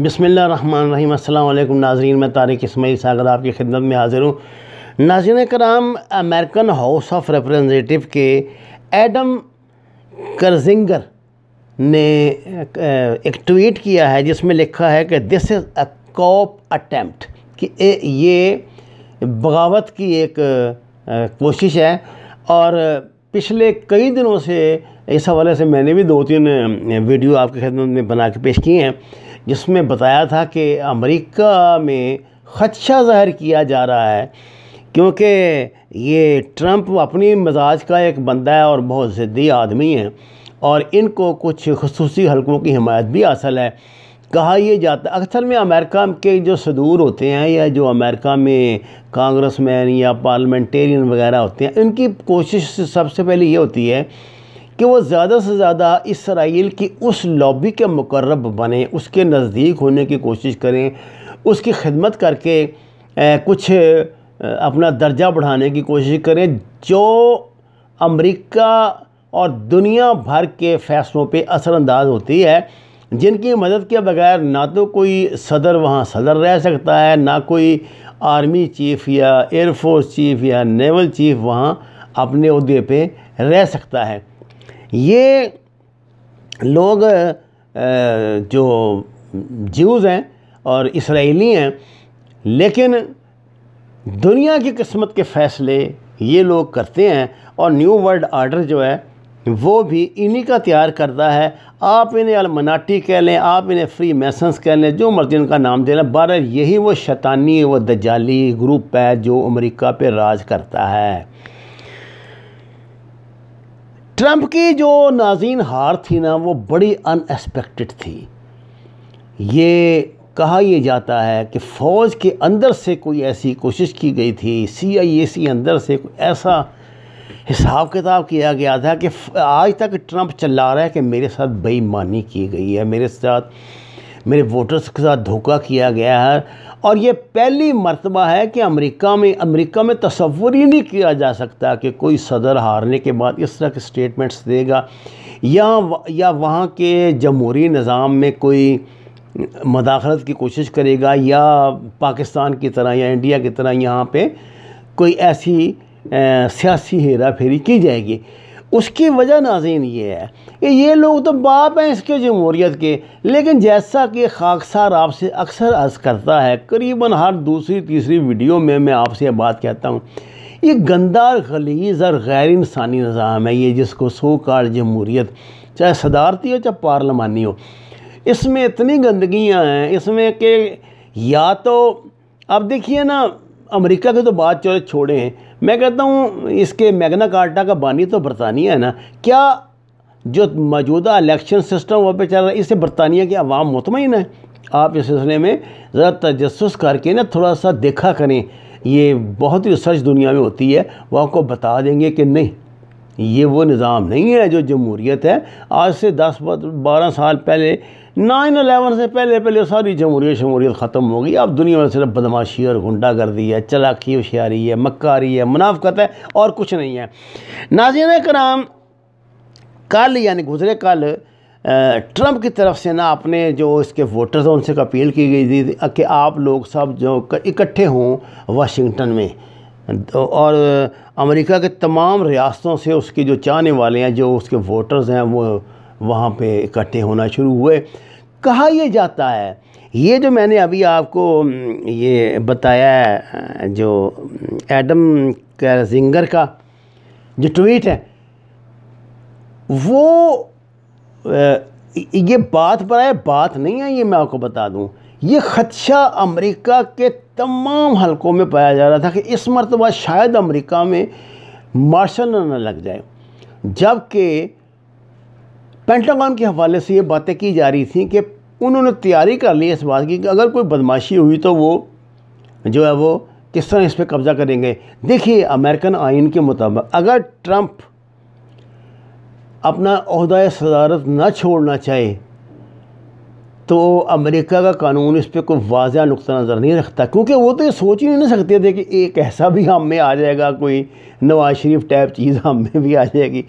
बसमिल अल्लाम नाजरन मैं तारिक इसमाइल सागर आपकी खिदमत में हाज़िर हूँ नाजिन कराम अमेरिकन हाउस ऑफ रिप्रजेंटिव के एडम करजिंगर ने एक ट्वीट किया है जिसमें लिखा है कि this is a coup attempt कि ये बगावत की एक कोशिश है और पिछले कई दिनों से इस हवाले से मैंने भी दो तीन वीडियो आपकी खिदमत में बना के पेश किए हैं जिसमें बताया था कि अमेरिका में खदशा ज़ाहिर किया जा रहा है क्योंकि ये ट्रंप अपनी मिजाज का एक बंदा है और बहुत ज़िद्दी आदमी है और इनको कुछ खसूस हलकों की हमायत भी हासिल है कहा यह जाता अक्सर में अमेरिका के जो सदूर होते हैं या जो अमेरिका में कांग्रेस मैन या पार्लियामेंटेरियन वगैरह होते हैं इनकी कोशिश सबसे पहले ये होती है कि वो ज़्यादा से ज़्यादा इसराइल की उस लॉबी के मुकर्रब बने उसके नज़दीक होने की कोशिश करें उसकी खिदमत करके ए, कुछ ए, अपना दर्जा बढ़ाने की कोशिश करें जो अमेरिका और दुनिया भर के फैसलों पे असरानंदाज होती है जिनकी मदद के बगैर ना तो कोई सदर वहाँ सदर रह सकता है ना कोई आर्मी चीफ़ या एयरफोर्स चीफ़ या नेवल चीफ़ वहाँ अपने अहदे पे रह सकता है ये लोग जो ज्यूज़ हैं और इसराइली हैं लेकिन दुनिया की किस्मत के फ़ैसले ये लोग करते हैं और न्यू वर्ल्ड आर्डर जो है वो भी इन्हीं का तैयार करता है आप इन्हें अलमनाटी कह लें आप इन्हें फ्री मैसन्स कह लें जो मर्जी उनका नाम दे लें बारह यही वो शैतानी वो दजाली ग्रुप है जो अमेरिका पे राज करता है ट्रंप की जो नाजीन हार थी ना वो बड़ी अनएक्सपेक्टेड थी ये कहा यह जाता है कि फ़ौज के अंदर से कोई ऐसी कोशिश की गई थी सी आई एस के अंदर से कोई ऐसा हिसाब किताब किया गया था कि आज तक ट्रंप चला रहा है कि मेरे साथ बेईमानी की गई है मेरे साथ मेरे वोटर्स के साथ धोखा किया गया है और ये पहली मरतबा है कि अमेरिका में अमेरिका में तस्वुर ही नहीं किया जा सकता कि कोई सदर हारने के बाद इस तरह के स्टेटमेंट्स देगा या या वहाँ के जमहूरी निज़ाम में कोई मदाखलत की कोशिश करेगा या पाकिस्तान की तरह या इंडिया की तरह यहाँ पे कोई ऐसी सियासी हेरा फेरी की जाएगी उसकी वजह नाजीन ये है कि ये लोग तो बाप हैं इसके जमहूरीत के लेकिन जैसा कि खाकसार आपसे अक्सर अर्ज़ करता है करीबन हर दूसरी तीसरी वीडियो में मैं आपसे बात कहता हूँ ये गंदा खलीज और गैर इंसानी निज़ाम है ये जिसको सो कार जमहूरीत चाहे सदारती हो चाहे पार्लमानी हो इसमें इतनी गंदगियाँ हैं इसमें कि या तो अब देखिए ना अमेरिका के तो बात चलो छोड़े हैं मैं कहता हूँ इसके मैगना कार्टा का बानी तो बरतानिया है ना क्या जो मौजूदा इलेक्शन सिस्टम वहाँ पर चल रहा है इससे बरतानिया की आवाम मुतमिन है आप इस सिलसिले में ज़रा तजस करके ना थोड़ा सा देखा करें ये बहुत ही रिसर्च दुनिया में होती है वो आपको बता देंगे कि नहीं ये वो निज़ाम नहीं है जो जमहूरीत है आज से दस बारह साल पहले नाइन अलेवन से पहले पहले सारी जमहूरियत शमूरियत ख़त्म हो गई अब दुनिया में सिर्फ बदमाशी और गुंडा गर्दी है चलाकी होशियारी है मक्कारी है मुनाफ्त है और कुछ नहीं है नाजिन कराम कल यानी गुजरे कल ट्रंप की तरफ से ना अपने जो इसके वोटर्स हैं उनसे अपील की गई थी कि आप लोग सब जो इकट्ठे हों वाशिंगटन में तो और अमेरिका के तमाम रियासतों से उसके जो चाहने वाले हैं जो उसके वोटर्स हैं वो वहाँ पे इकट्ठे होना शुरू हुए कहा यह जाता है ये जो मैंने अभी आपको ये बताया जो एडम कैरजिंगर का जो ट्वीट है वो ये बात पर है बात नहीं है ये मैं आपको बता दूँ ये ख़दशा अमेरिका के तमाम हलकों में पाया जा रहा था कि इस मरतबा शायद अमेरिका में मार्शल न लग जाए जबकि पेंटागन के हवाले से ये बातें की जा रही थी कि उन्होंने तैयारी कर ली इस बात की कि अगर कोई बदमाशी हुई तो वो जो है वो किस तरह इस पर कब्ज़ा करेंगे देखिए अमेरिकन आइन के मुताबिक अगर ट्रंप अपना अहदा सदारत ना छोड़ना चाहे तो अमेरिका का कानून इस पर कोई वाजा नुकसान नज़र नहीं रखता क्योंकि वो तो ये सोच ही नहीं सकते थे कि एक ऐसा भी हम में आ जाएगा कोई नवाज शरीफ टाइप चीज़ हम में भी आ जाएगी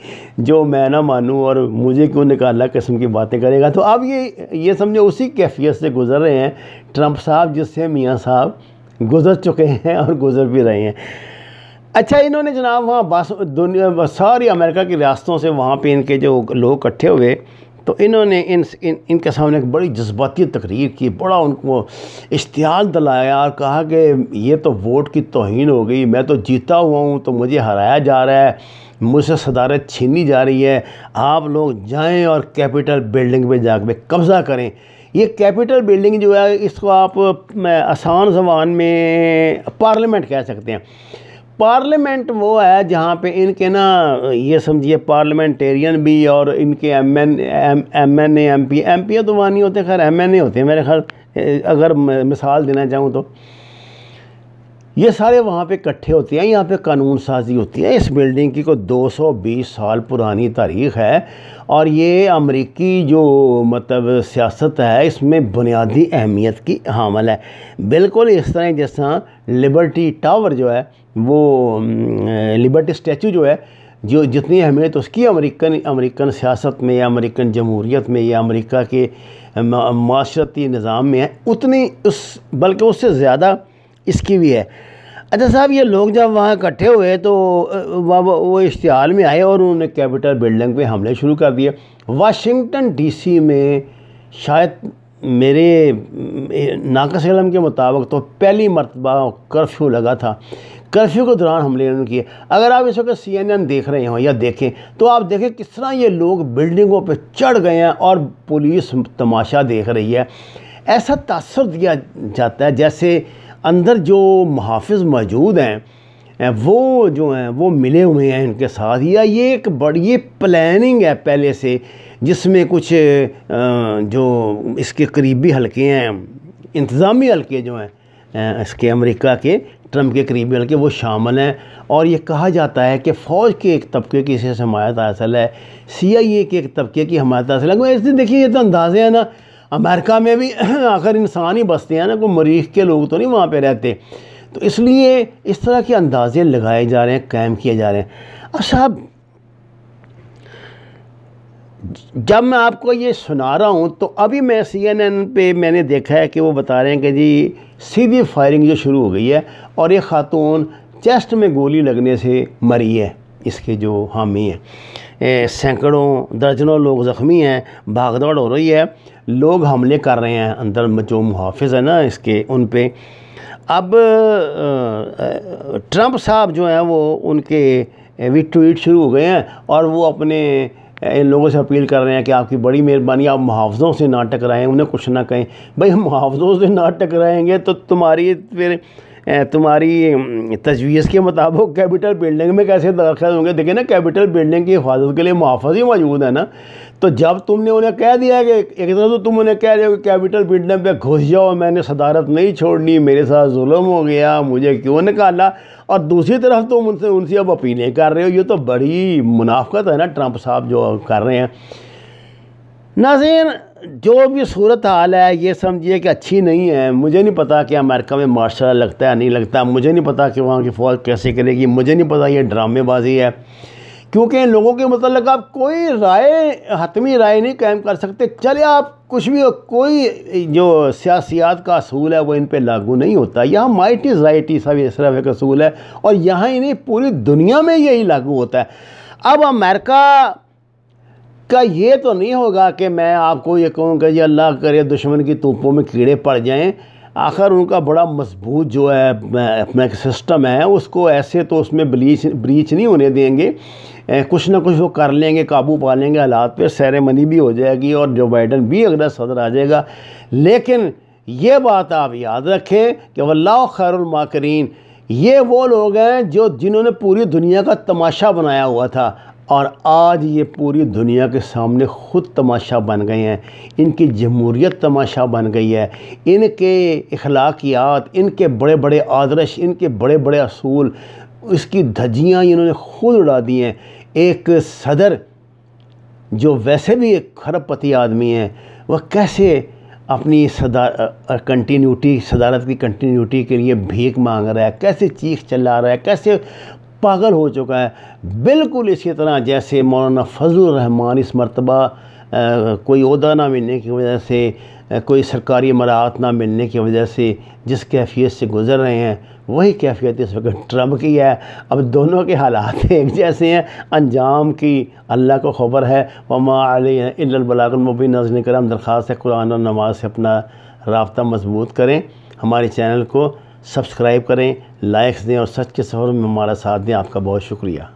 जो मैं ना मानूँ और मुझे क्यों निकालना किस्म की बातें करेगा तो अब ये ये समझो उसी कैफियत से गुज़र रहे हैं ट्रंप साहब जिससे मियाँ साहब गुज़र चुके हैं और गुज़र भी रहे हैं अच्छा इन्होंने जनाब वहाँ बस दुनिया सारी अमेरिका की रियासतों से वहाँ पे इनके जो लोग इकट्ठे हुए तो इन्होंने इन, इन इनके सामने एक बड़ी जज्बाती तकरीर की बड़ा उनको इश्तियाल दिलाया और कहा कि ये तो वोट की तोहन हो गई मैं तो जीता हुआ हूँ तो मुझे हराया जा रहा है मुझसे सदारत छीनी जा रही है आप लोग जाएँ और कैपिटल बिल्डिंग पर जाकर कब्ज़ा करें ये कैपिटल बिल्डिंग जो है इसको आप आसान जबान में पार्लियामेंट कह सकते हैं पार्लियामेंट वो है जहाँ पे इनके ना ये समझिए पार्लियामेंटेरियन भी और इनके M N M M N M P M P तो वहाँ नहीं होते खैर एम एन ए होते हैं मेरे ख्याल अगर मिसाल देना चाहूँ तो ये सारे वहाँ पे इकट्ठे होते हैं यहाँ पे कानून साजी होती है इस बिल्डिंग की कोई 220 साल पुरानी तारीख है और ये अमरीकी जो मतलब सियासत है इसमें बुनियादी अहमियत की हामल है बिल्कुल इस तरह जैसा लिबर्टी टावर जो है वो लिबर्टी स्टैचू जो है जो जितनी अहमियत तो उसकी अमेरिकन अमेरिकन सियासत में या अमेरिकन जमहूरीत में या अमेरिका के माशरती निज़ाम में है उतनी उस बल्कि उससे ज़्यादा इसकी भी है अच्छा साहब ये लोग जब वहाँ इकट्ठे हुए तो वह वो इश्तहाल में आए और उन्होंने कैपिटल बिल्डिंग पे हमले शुरू कर दिए वाशिंगटन डीसी में शायद मेरे नाकसलम के मुताबिक तो पहली मरतबा कर्फ्यू लगा था कर्फ्यू के दौरान हमले इन्होंने किए अगर आप इस वक्त सी एन एन देख रहे हो या देखें तो आप देखें किस तरह ये लोग बिल्डिंगों पर चढ़ गए हैं और पुलिस तमाशा देख रही है ऐसा तासर दिया जाता है जैसे अंदर जो मुहाफ़ मौजूद हैं वो जो हैं वो मिले हुए हैं इनके साथ या ये एक बड़ी प्लानिंग है पहले से जिसमें कुछ जो इसके करीबी हलके हैं इंतज़ामी हलके जो हैं इसके अमेरिका के ट्रंप के करीबी हल्के वो शामिल हैं और ये कहा जाता है कि फ़ौज के एक तबके की इसे हमायत हासिल है सी आई ए के एक तबके की हमायत हासिल है इस दिन देखिए ये तो अंदाजे हैं ना अमेरिका में भी आखिर इंसान ही बसते हैं ना कोई मरीख के लोग तो नहीं वहाँ पर रहते तो इसलिए इस तरह के अंदाजे लगाए जा रहे हैं कायम किए जा रहे हैं अच्छा जब मैं आपको ये सुना रहा हूँ तो अभी मैं सी एन एन पर मैंने देखा है कि वो बता रहे हैं कि जी सीधी फायरिंग जो शुरू हो गई है और ये ख़ातून चेस्ट में गोली लगने से मरी है इसके जो हामी हैं सैकड़ों दर्जनों लोग ज़ख्मी हैं भागदौड़ हो रही है लोग हमले कर रहे हैं अंदर जो मुहाफ़ है ना इसके उन पर अब ट्रंप साहब जो हैं वो उनके भी ट्वीट शुरू हो गए हैं और वो अपने इन लोगों से अपील कर रहे हैं कि आपकी बड़ी मेहरबानी आप मुआवजों से ना टकराएं उन्हें कुछ ना कहें भाई हम मुआवजों से ना टकराएंगे तो तुम्हारी फिर तुम्हारी तजवीज़ के मुताबिक कैपिटल बिल्डिंग में कैसे दाखिल होंगे देखे ना कैपिटल बिल्डिंग की हिफाजत के लिए मुहाफ़ ही मौजूद है ना तो जब तुमने उन्हें कह दिया कि एक तरह तो तुम उन्हें कह रहे हो कि कैपिटल बिल्डिंग पे घुस जाओ मैंने सदारत नहीं छोड़नी मेरे साथ जुल्म हो गया मुझे क्यों निकाला और दूसरी तरफ तुम उनसे उनसे अब अपीलें कर रहे हो ये तो बड़ी मुनाफ्त है ना ट्रंप साहब जो कर रहे हैं नाजीन जो भी सूरत हाल है ये समझिए कि अच्छी नहीं है मुझे नहीं पता कि अमेरिका में मार्शल लगता है नहीं लगता मुझे नहीं पता कि वहाँ की फ़ौज कैसे करेगी मुझे नहीं पता ये ड्रामेबाजी है क्योंकि इन लोगों के मतलब आप कोई राय हतमी राय नहीं कायम कर सकते चले आप कुछ भी कोई जो सियासियात का असूल है वो इन पर लागू नहीं होता यहाँ माइटी जाइटी सब इस तरह का असूल है और यहाँ ही नहीं पूरी दुनिया में यही लागू होता है अब अमेरिका का ये तो नहीं होगा कि मैं आपको ये कहूँ कि ये अल्लाह करे दुश्मन की तोपों में कीड़े पड़ जाएँ आखिर उनका बड़ा मजबूत जो है अपना सिस्टम है उसको ऐसे तो उसमें ब्लीच ब्रीच नहीं होने देंगे कुछ ना कुछ वो कर लेंगे काबू पा लेंगे हालात पे सैरेमनी भी हो जाएगी और जो बाइडन भी अगला सदर आ जाएगा लेकिन ये बात आप याद रखें कि वल्ला खैरमाकरीन ये वो लोग हैं जो जिन्होंने पूरी दुनिया का तमाशा बनाया हुआ था और आज ये पूरी दुनिया के सामने ख़ुद तमाशा बन गए हैं इनकी जमहूरियत तमाशा बन गई है इनके अखलाकियात इनके बड़े बड़े आदर्श इनके बड़े बड़े असूल इसकी धज्जियाँ इन्होंने खुद उड़ा दी हैं एक सदर जो वैसे भी एक खरबपति आदमी हैं वह कैसे अपनी सदा कंटिन्यूटी सदारत की कंटिन्यूटी के लिए भीख मांग रहा है कैसे चीख चला रहा है कैसे पागल हो चुका है बिल्कुल इसी तरह जैसे मौलाना फजल रहमान इस मरतबा कोई अहदा ना मिलने की वजह से कोई सरकारी मराहत ना मिलने की वजह से जिस कैफियत से गुज़र रहे हैं वही कैफियत इस वक्त ट्रम्प की है अब दोनों के हालात एक जैसे हैं अंजाम की अल्लाह को खबर है माँ अलबलागुलमबी नजन करम दरख्वास्त है कुरान और नमाज से अपना रबता मजबूत करें हमारे चैनल को सब्सक्राइब करें लाइक्स दें और सच के सफ़र में हमारा साथ दें आपका बहुत शुक्रिया